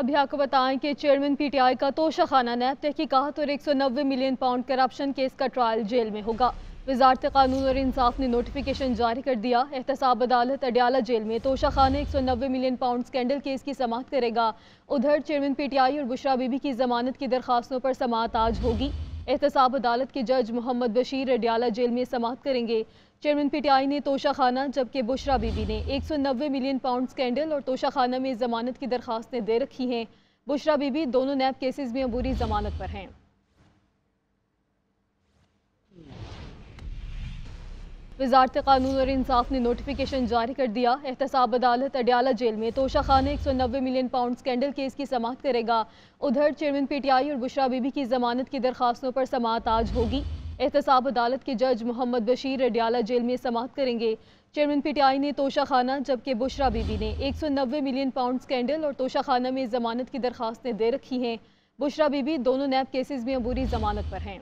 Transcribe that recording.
अभी आपको बताएं कि चेयरमैन पीटीआई का तोशाखाना नैब तहकीकत तो और एक सौ नब्बे मिलियन पाउंड करप्शन केस का ट्रायल जेल में होगा वजारत कानून और इंसाफ ने नोटिफिकेशन जारी कर दिया एहतसाब अदालत अडियाला जेल में तोशा खाना एक सौ नब्बे मिलियन पाउंड स्कैंडल केस की समाप्त करेगा उधर चेयरमैन पीटीआई और बुशरा बीबी की जमानत की दरखास्तों पर समात आज होगी एहतसाब अदालत के जज मोहम्मद बशीर अडियाला जेल में समाप्त करेंगे चेयरमैन पीटीआई ने तोशा खाना जबकि बुशरा बीबी ने एक सौ नब्बे मिलियन पाउंड स्कैंडल और तोशा खाना में जमानत की दरखास्तें दे रखी हैं बुशरा बीबी दोनों नैब केसेस में अबूरी जमानत पर हैं वजारत कानून और इंसाफ ने नोटिफिकेशन जारी कर दिया एहतसाब अदालत अडियाला जेल में तोशा खान एक सौ नब्बे मिलियन पाउंड स्कैंडल केस की समात करेगा उधर चेयरमैन पी टी आई और बुशरा बीबी की जमानत की दरखास्तों पर समात आज होगी एहतसाब अदालत के जज मोहम्मद बशीर अडियाला जेल में समाप्त करेंगे चेयरमैन पीटीआई ने तोशा खाना जबकि बुशरा बीबी ने एक सौ नब्बे मिलियन पाउंड स्कैंडल और तोशा खाना में जमानत की दरखास्तें दे रखी हैं बुशरा बीबी दोनों नैब केसेज में अबूरी जमानत पर हैं